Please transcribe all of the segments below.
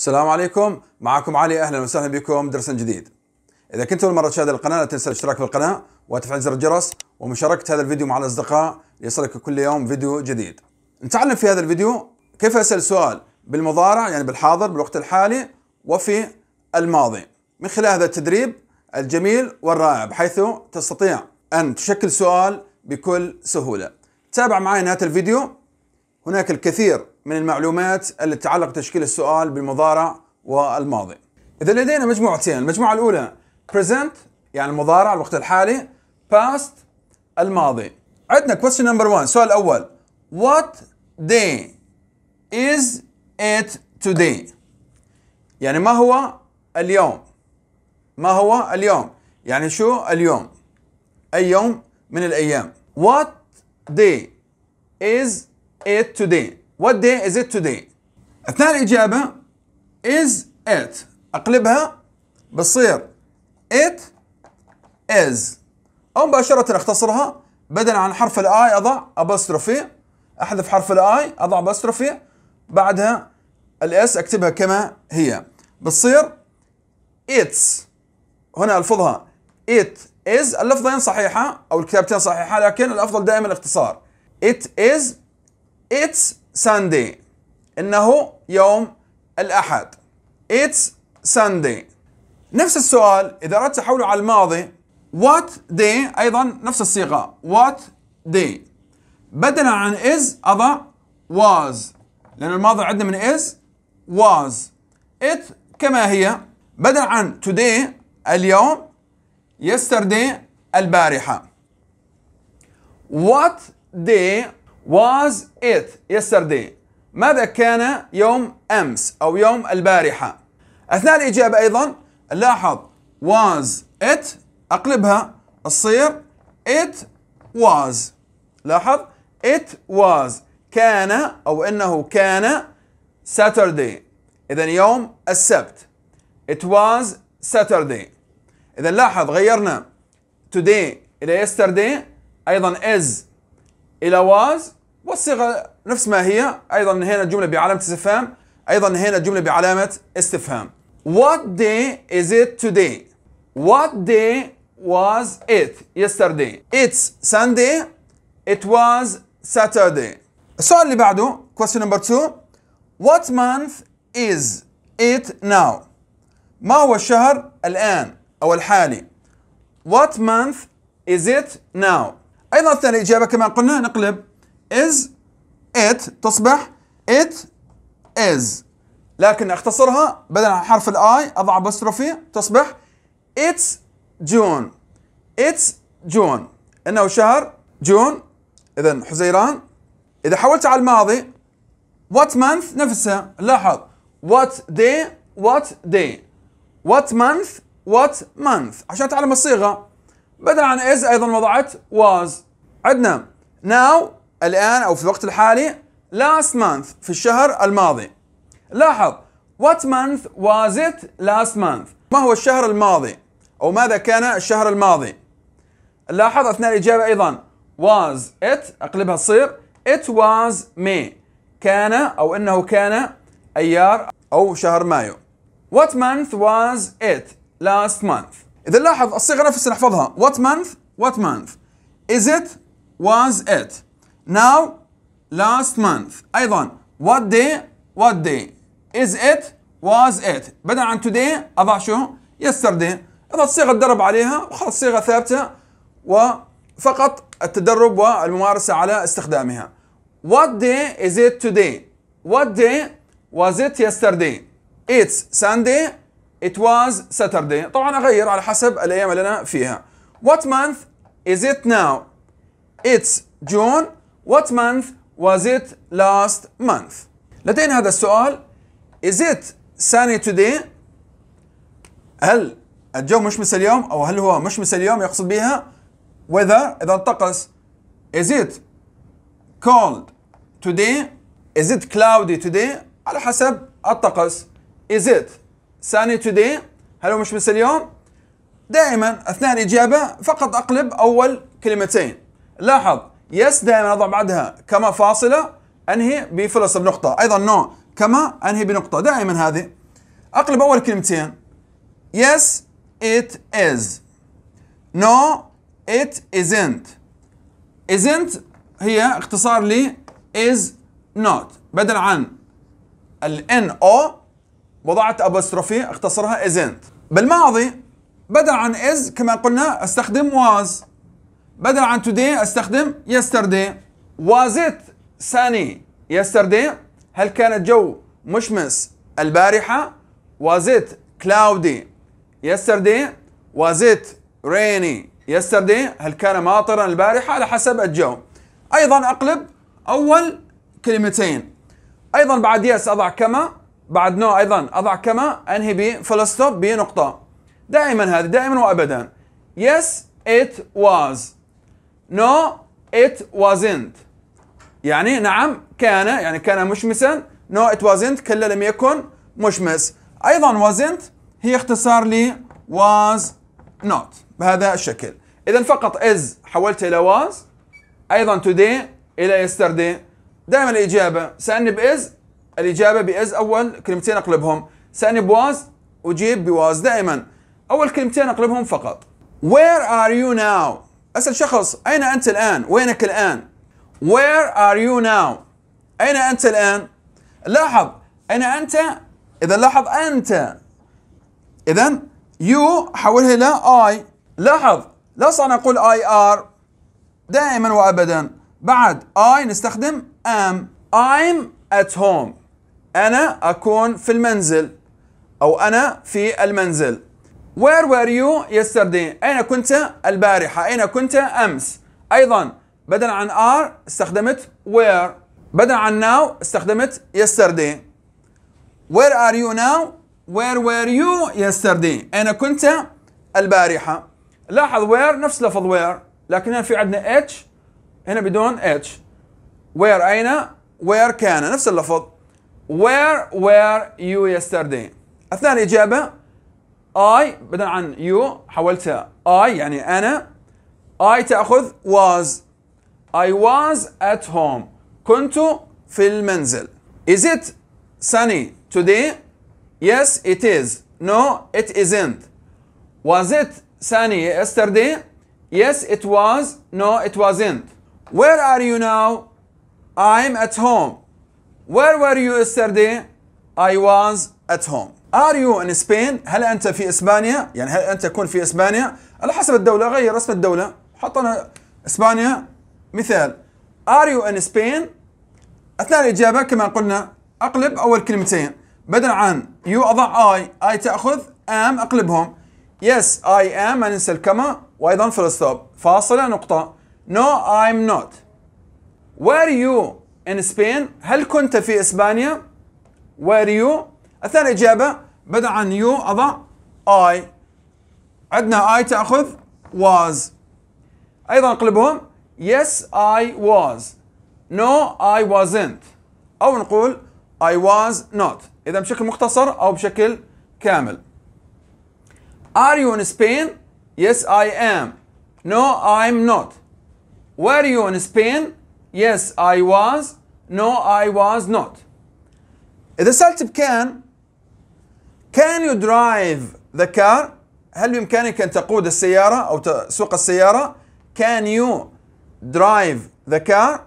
السلام عليكم معكم علي اهلا وسهلا بكم درس جديد اذا كنت اول مره تشاهد القناه لا تنسى الاشتراك في القناه وتفعيل زر الجرس ومشاركه هذا الفيديو مع الاصدقاء ليصلك كل يوم فيديو جديد نتعلم في هذا الفيديو كيف اسال سؤال بالمضارع يعني بالحاضر بالوقت الحالي وفي الماضي من خلال هذا التدريب الجميل والرائع بحيث تستطيع ان تشكل سؤال بكل سهوله تابع معي نهايه الفيديو هناك الكثير من المعلومات التي تتعلق بتشكيل السؤال بالمضارع والماضي إذا لدينا مجموعتين المجموعة الأولى present يعني المضارع الوقت الحالي past الماضي عندنا question number one السؤال الأول what day is it today يعني ما هو اليوم ما هو اليوم يعني شو اليوم أي يوم من الأيام what day is it today What day is it today? أثناء الإجابة is it أقلبها بتصير it is أو مباشرة أختصرها بدلا عن حرف الآي أضع أبستروفي أحذف حرف الآي أضع أبستروفي بعدها الاس أكتبها كما هي بتصير it's هنا ألفظها it is اللفظين صحيحة أو الكتابتين صحيحة لكن الأفضل دائما الاختصار it is it's Sunday إنه يوم الأحد It's Sunday نفس السؤال إذا أردت تحوله على الماضي What day أيضا نفس الصيغة What day بدلا عن is أضع was لأن الماضي عندنا من is was It كما هي بدلا عن today اليوم yesterday البارحة What day was it yesterday ماذا كان يوم أمس أو يوم البارحة أثناء الإجابة أيضا لاحظ was it أقلبها تصير it was لاحظ it was كان أو إنه كان Saturday إذا يوم السبت it was Saturday إذا لاحظ غيرنا today إلى yesterday أيضا is إلى was والصيغة نفس ما هي أيضا نهينا الجملة بعلامة استفهام أيضا نهينا الجملة بعلامة استفهام What day is it today? What day was it yesterday? It's Sunday. It was Saturday. السؤال اللي بعده question number two What month is it now? ما هو الشهر الآن أو الحالي؟ What month is it now? ايضا الثاني اجابه كما قلنا نقلب is it تصبح it is لكن اختصرها بدل حرف الاي اضع ابوستروفي تصبح it's جون it's جون انه شهر جون اذا حزيران اذا حولت على الماضي what month نفسها لاحظ what day what day what month what month عشان تعلم الصيغه بدل عن is ايضا وضعت was عندنا now الان او في الوقت الحالي last month في الشهر الماضي لاحظ what month was it last month ما هو الشهر الماضي او ماذا كان الشهر الماضي لاحظ اثناء الاجابه ايضا was it اقلبها تصير it was May كان او انه كان ايار او شهر مايو what month was it last month اذا لاحظ الصيغه نفسها نحفظها what month what month is it was it now last month ايضا what day what day is it was it بدل عن today اضع شو yesterday اضع صيغه تدرب عليها وخلص صيغه ثابته وفقط التدرب والممارسه على استخدامها what day is it today what day was it yesterday it's sunday It was Saturday طبعا أغير على حسب الأيام اللي أنا فيها What month is it now? It's June What month was it last month? لدينا هذا السؤال Is it sunny today? هل الجو مشمس اليوم أو هل هو مشمس اليوم يقصد بها weather إذا الطقس. Is it cold today? Is it cloudy today? على حسب الطقس Is it ساني توداي هل هو مش بس اليوم دائما اثناء الاجابه فقط اقلب اول كلمتين لاحظ يس دائما اضع بعدها كما فاصله انهي بفلس بنقطه ايضا نو كما انهي بنقطه دائما هذه اقلب اول كلمتين يس it is نو it isn't isn't هي اختصار ل is not بدل عن ال n o وضعت أبستروفي اختصرها إزنت بالماضي بدل عن إز كما قلنا أستخدم واز بدل عن today أستخدم yesterday was it sunny yesterday هل كان الجو مشمس البارحة was it cloudy yesterday was it rainy yesterday هل كان ماطرا البارحة على حسب الجو أيضا أقلب أول كلمتين أيضا بعد يس أضع كما بعد نو ايضا اضع كما انهي بفول ستوب بنقطه دائما هذه دائما وابدا يس ات واز نو ات وازنت يعني نعم كان يعني كان مشمسا نو ات وازنت كلا لم يكن مشمس ايضا وازنت هي اختصار ل was not بهذا الشكل اذا فقط از حولت الى was ايضا today الى yesterday دائما الاجابه سالني باز الاجابه باز اول كلمتين اقلبهم ثاني بواز اجيب بواز دائما اول كلمتين اقلبهم فقط Where are you now اسال شخص اين انت الان وينك الان Where are you now اين انت الان لاحظ اين انت اذا لاحظ انت اذا يو حولها الى اي لاحظ لا يصح اقول اي ار دائما وابدا بعد اي نستخدم ام I'm at home أنا أكون في المنزل أو أنا في المنزل Where were you yesterday أين كنت البارحة أين كنت أمس أيضا بدل عن are استخدمت where بدل عن now استخدمت yesterday Where are you now Where were you yesterday أين كنت البارحة لاحظ where نفس لفظ where لكن هنا في عندنا h هنا بدون h where أين where كان نفس اللفظ Where were you yesterday؟ الثانية إجابة I بدل عن you حولتها I يعني أنا I تأخذ was I was at home كنت في المنزل Is it sunny today? Yes it is No it isn't Was it sunny yesterday? Yes it was No it wasn't Where are you now? I'm at home Where were you yesterday? I was at home. Are you in Spain? هل أنت في إسبانيا؟ يعني هل أنت تكون في إسبانيا؟ على حسب الدولة غير اسم الدولة حطنا إسبانيا مثال Are you in Spain؟ أثناء الإجابة كما قلنا أقلب أول كلمتين بدل عن you أضع I I تأخذ am أقلبهم Yes I am أنسى الكما وأيضا في الستوب فاصلة نقطة No I'm not Where you in Spain هل كنت في إسبانيا where you الثاني إجابة بدأ عن you أضع I عندنا I تأخذ was أيضا نقلبهم yes I was no I wasn't أو نقول I was not إذا بشكل مختصر أو بشكل كامل Are you in Spain? Yes I am No I'm not Were you in Spain? Yes I was No, I was not. إذا سألت بكان Can you drive the car؟ هل بإمكانك أن تقود السيارة أو تسوق السيارة؟ Can you drive the car؟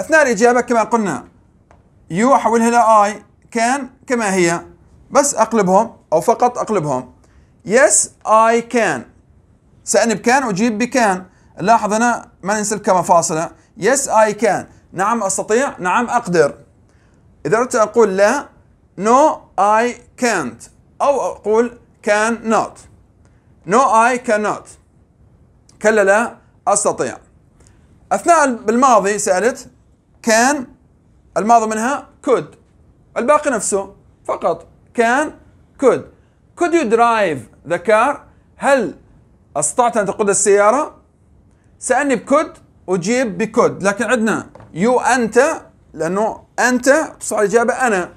أثناء الإجابة كما قلنا يو أحولها إلى I can كما هي بس أقلبهم أو فقط أقلبهم Yes I can سألني بكان أجيب بكان لاحظ هنا ما ننسى الكما فاصلة Yes I can نعم أستطيع نعم أقدر إذا أردت أقول لا no I can't أو أقول can not no I cannot كلا لا أستطيع أثناء بالماضي سألت كان الماضي منها could الباقي نفسه فقط كان could could you drive the car هل استطعت أن تقود السيارة سألني بكود اجيب بكود لكن عندنا يو انت لانه انت تصبح الاجابه انا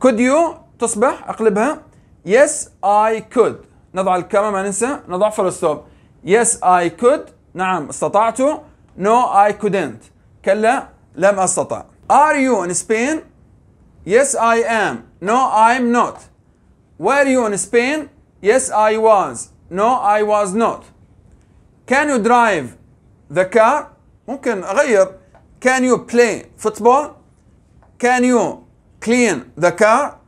كود يو تصبح اقلبها يس اي كود نضع الكاما ما ننسى نضع فول ستوب يس اي كود نعم استطعت نو اي كودنت كلا لم استطع ار يو ان سبين يس اي ام نو ايم نوت وير يو ان سبين يس اي واز نو اي واز نوت كان يو درايف ذا كار ممكن اغير Can you play football? Can you clean the car?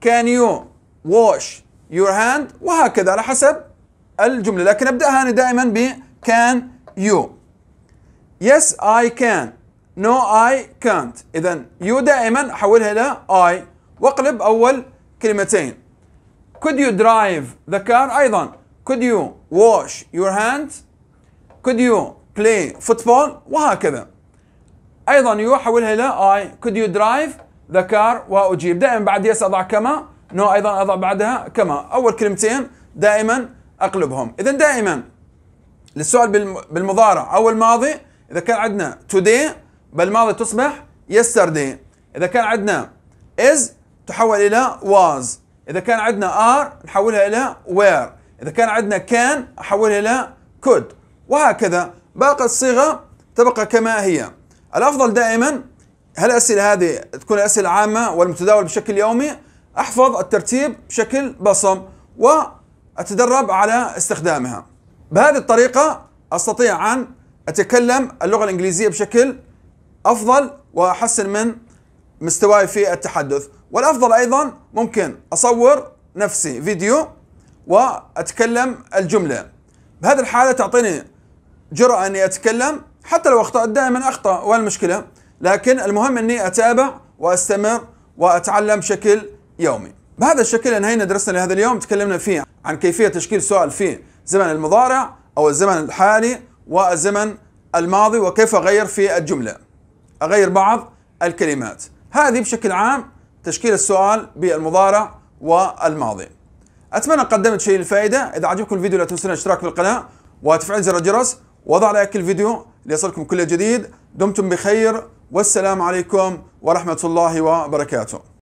Can you wash your hand? وهكذا على حسب الجملة لكن أبدأها أنا دائما ب can you Yes I can No I can't إذا you دائما حولها إلى I واقلب أول كلمتين Could you drive the car أيضا Could you wash your hands Could you play football وهكذا ايضا يحولها الى اي could you drive the car واجيب دائما بعد يس اضع كما نو ايضا اضع بعدها كما اول كلمتين دائما اقلبهم اذا دائما للسؤال بالمضارع او الماضي اذا كان عندنا today بالماضي تصبح yesterday اذا كان عندنا is تحول الى was اذا كان عندنا are نحولها الى were اذا كان عندنا can احولها الى could وهكذا باقي الصيغه تبقى كما هي الافضل دائما هل الاسئله هذه تكون اسئله عامه والمتداول بشكل يومي احفظ الترتيب بشكل بصم واتدرب على استخدامها بهذه الطريقه استطيع ان اتكلم اللغه الانجليزيه بشكل افضل واحسن من مستواي في التحدث والافضل ايضا ممكن اصور نفسي فيديو واتكلم الجمله بهذه الحاله تعطيني جرأة اني اتكلم حتى لو أخطأت دائما أخطأ والمشكلة لكن المهم أني أتابع وأستمر وأتعلم بشكل يومي بهذا الشكل انهينا درسنا لهذا اليوم تكلمنا فيه عن كيفية تشكيل سؤال في زمن المضارع أو الزمن الحالي والزمن الماضي وكيف أغير في الجملة أغير بعض الكلمات هذه بشكل عام تشكيل السؤال بالمضارع والماضي أتمنى قدمت شيء الفائدة إذا عجبكم الفيديو لا تنسون الاشتراك في القناة وتفعيل زر الجرس وضع لايك الفيديو ليصلكم كل جديد دمتم بخير والسلام عليكم ورحمة الله وبركاته